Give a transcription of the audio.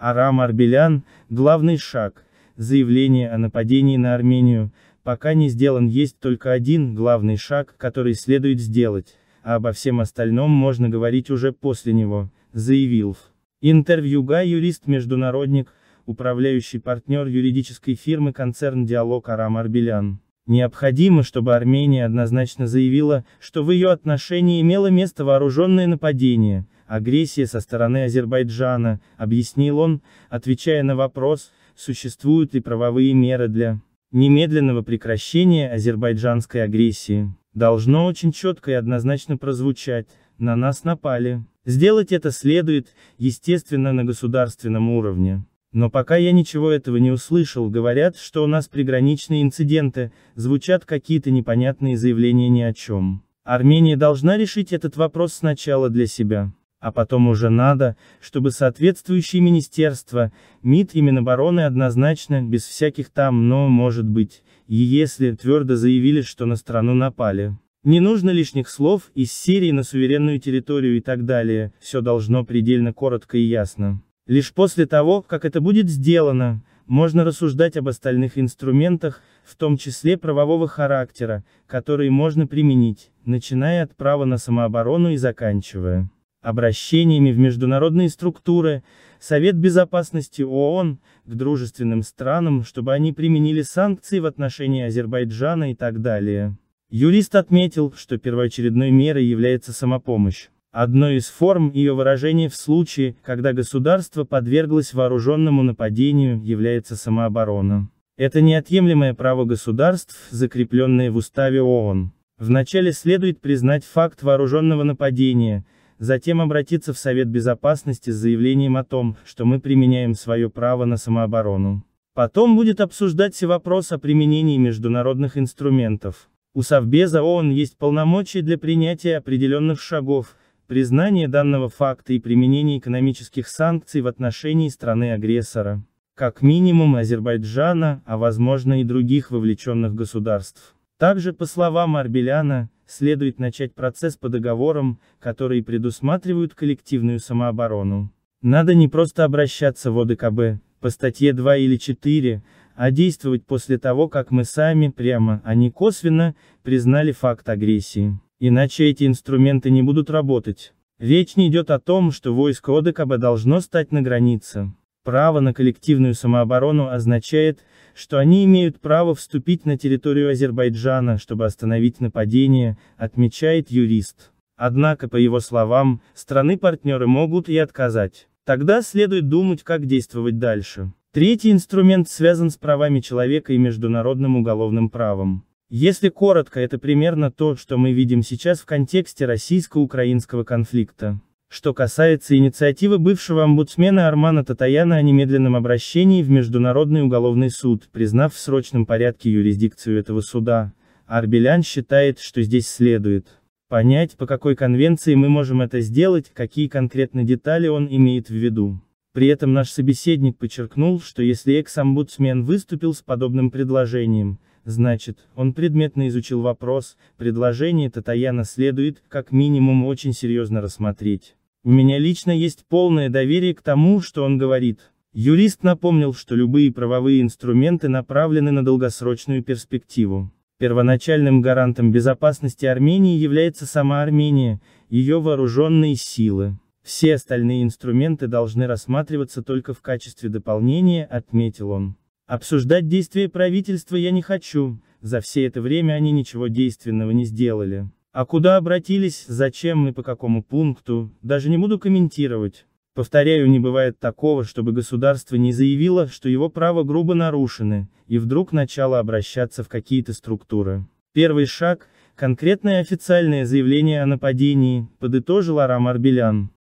Арам Арбелян, главный шаг, заявление о нападении на Армению, пока не сделан есть только один главный шаг, который следует сделать, а обо всем остальном можно говорить уже после него, заявил в интервью ГА юрист-международник, управляющий партнер юридической фирмы концерн «Диалог» Арам Арбелян. Необходимо, чтобы Армения однозначно заявила, что в ее отношении имело место вооруженное нападение, агрессия со стороны Азербайджана, объяснил он, отвечая на вопрос, существуют ли правовые меры для немедленного прекращения азербайджанской агрессии. Должно очень четко и однозначно прозвучать, на нас напали. Сделать это следует, естественно, на государственном уровне. Но пока я ничего этого не услышал, говорят, что у нас приграничные инциденты, звучат какие-то непонятные заявления ни о чем. Армения должна решить этот вопрос сначала для себя а потом уже надо, чтобы соответствующие министерства, МИД и Минобороны однозначно, без всяких там «но» может быть, если твердо заявили, что на страну напали. Не нужно лишних слов из Сирии на суверенную территорию и так далее, все должно предельно коротко и ясно. Лишь после того, как это будет сделано, можно рассуждать об остальных инструментах, в том числе правового характера, которые можно применить, начиная от права на самооборону и заканчивая обращениями в международные структуры, Совет Безопасности ООН, к дружественным странам, чтобы они применили санкции в отношении Азербайджана и так далее. Юрист отметил, что первоочередной мерой является самопомощь. Одной из форм ее выражения в случае, когда государство подверглось вооруженному нападению, является самооборона. Это неотъемлемое право государств, закрепленное в Уставе ООН. Вначале следует признать факт вооруженного нападения, затем обратиться в Совет Безопасности с заявлением о том, что мы применяем свое право на самооборону. Потом будет обсуждаться вопрос о применении международных инструментов. У Совбеза ООН есть полномочия для принятия определенных шагов, признания данного факта и применения экономических санкций в отношении страны-агрессора, как минимум Азербайджана, а возможно и других вовлеченных государств. Также, по словам Арбеляна, следует начать процесс по договорам, которые предусматривают коллективную самооборону. Надо не просто обращаться в ОДКБ, по статье 2 или 4, а действовать после того, как мы сами, прямо, а не косвенно, признали факт агрессии. Иначе эти инструменты не будут работать. Речь не идет о том, что войско ОДКБ должно стать на границе. Право на коллективную самооборону означает, что они имеют право вступить на территорию Азербайджана, чтобы остановить нападение, отмечает юрист. Однако, по его словам, страны-партнеры могут и отказать. Тогда следует думать, как действовать дальше. Третий инструмент связан с правами человека и международным уголовным правом. Если коротко, это примерно то, что мы видим сейчас в контексте российско-украинского конфликта. Что касается инициативы бывшего омбудсмена Армана Татаяна о немедленном обращении в Международный уголовный суд, признав в срочном порядке юрисдикцию этого суда, Арбелян считает, что здесь следует понять, по какой конвенции мы можем это сделать, какие конкретно детали он имеет в виду. При этом наш собеседник подчеркнул, что если экс-омбудсмен выступил с подобным предложением, значит, он предметно изучил вопрос, предложение Татаяна следует, как минимум, очень серьезно рассмотреть. У меня лично есть полное доверие к тому, что он говорит. Юрист напомнил, что любые правовые инструменты направлены на долгосрочную перспективу. Первоначальным гарантом безопасности Армении является сама Армения, ее вооруженные силы. Все остальные инструменты должны рассматриваться только в качестве дополнения, отметил он. Обсуждать действия правительства я не хочу, за все это время они ничего действенного не сделали. А куда обратились, зачем и по какому пункту, даже не буду комментировать. Повторяю, не бывает такого, чтобы государство не заявило, что его права грубо нарушены, и вдруг начало обращаться в какие-то структуры. Первый шаг – конкретное официальное заявление о нападении, подытожил Арам Арбелян.